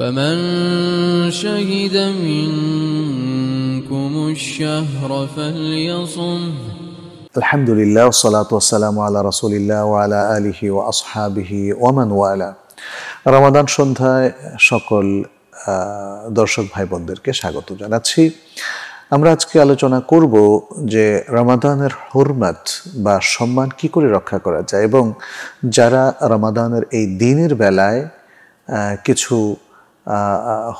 فمن شهد منكم الشهر فليصم الحمد لله والصلاة والسلام على رسول الله وعلى آله وأصحابه ومن والاه রমাদান সন্ধ্যায় সকল দর্শক ভাই বোনদেরকে স্বাগত জানাচ্ছি আমরা আজকে আলোচনা করব যে রমাদানের হরমাত বা সম্মান কি করে রক্ষা করা যায় এবং যারা রমাদানের এই দিনের বেলায় কিছু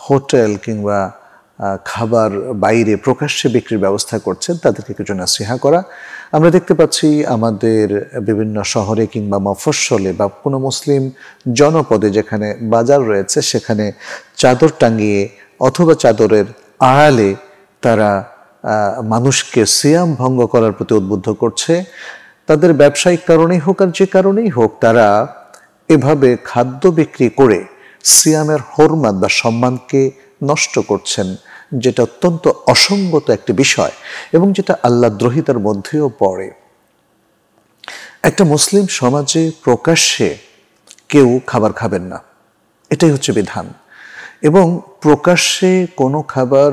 হোটেল কিংবা খাবার বাইরে প্রকাশ্যে বিক্রির ব্যবস্থা করছেন তাদেরকে কিছু নাসিহা করা আমরা দেখতে পাচ্ছি আমাদের বিভিন্ন শহরে কিংবা মফস্বলে বা কোনো মুসলিম জনপদে যেখানে বাজার রয়েছে সেখানে চাদর টাঙিয়ে অথবা চাদরের আড়ালে তারা মানুষকে সিয়াম ভঙ্গ করার প্রতি উদ্বুদ্ধ করছে তাদের ব্যবসায়িক কারণেই হোক আর যে কারণেই হোক তারা এভাবে খাদ্য বিক্রি করে সিয়ামের হরমাত বা সম্মানকে নষ্ট করছেন যেটা অত্যন্ত অসঙ্গত একটি বিষয় এবং যেটা আল্লাহ দ্রোহিতার মধ্যেও পড়ে একটা মুসলিম সমাজে প্রকাশ্যে কেউ খাবার খাবেন না এটাই হচ্ছে বিধান এবং প্রকাশ্যে কোনো খাবার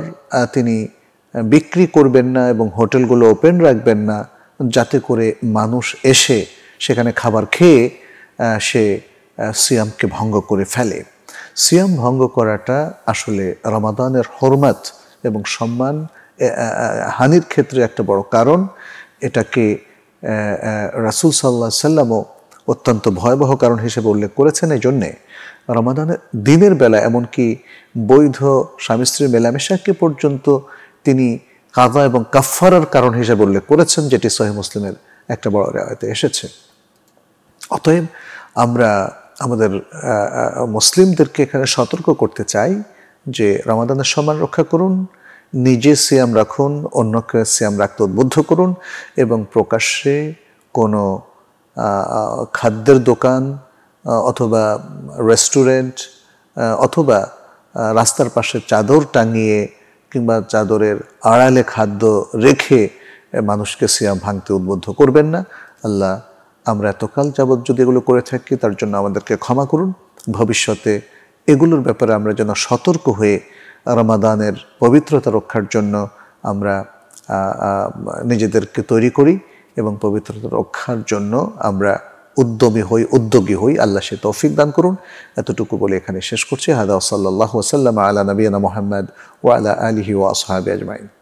তিনি বিক্রি করবেন না এবং হোটেলগুলো ওপেন রাখবেন না যাতে করে মানুষ এসে সেখানে খাবার খেয়ে সে সিয়ামকে ভঙ্গ করে ফেলে সিয়াম ভঙ্গ করাটা আসলে রমাদানের হরমাত এবং সম্মান হানির ক্ষেত্রে একটা বড় কারণ এটাকে রাসুল সাল্লাহ সাল্লামও অত্যন্ত ভয়াবহ কারণ হিসেবে উল্লেখ করেছেন এই জন্যে রমাদানের দিনের বেলা এমনকি বৈধ স্বামী স্ত্রীর মেলামেশাকে পর্যন্ত তিনি কাদা এবং কাফারার কারণ হিসেবে উল্লেখ করেছেন যেটি সহি মুসলিমের একটা বড় রেওয়ায়তে এসেছে অতএব আমরা আমাদের মুসলিমদেরকে এখানে সতর্ক করতে চাই যে রমাদানের সম্মান রক্ষা করুন নিজে সিয়াম রাখুন অন্যকে সিয়াম রাখতে উদ্বুদ্ধ করুন এবং প্রকাশ্যে কোনো খাদ্যের দোকান অথবা রেস্টুরেন্ট অথবা রাস্তার পাশে চাদর টাঙিয়ে কিংবা চাদরের আড়ালে খাদ্য রেখে মানুষকে সিয়াম ভাঙতে উদ্বুদ্ধ করবেন না আল্লাহ আমরা এতকাল যাবৎ যদি এগুলো করে থাকি তার জন্য আমাদেরকে ক্ষমা করুন ভবিষ্যতে এগুলোর ব্যাপারে আমরা যেন সতর্ক হয়ে রমাদানের পবিত্রতা রক্ষার জন্য আমরা নিজেদেরকে তৈরি করি এবং পবিত্রতা রক্ষার জন্য আমরা উদ্যমী হই উদ্যোগী হই আল্লাহ সে তৌফিক দান করুন এতটুকু বলে এখানে শেষ করছি হাদা সাল্লাহ ওসাল্লাম আলা নবীনা মোহাম্মদ ও আলা আলহি ও আসহাবি আজমাইন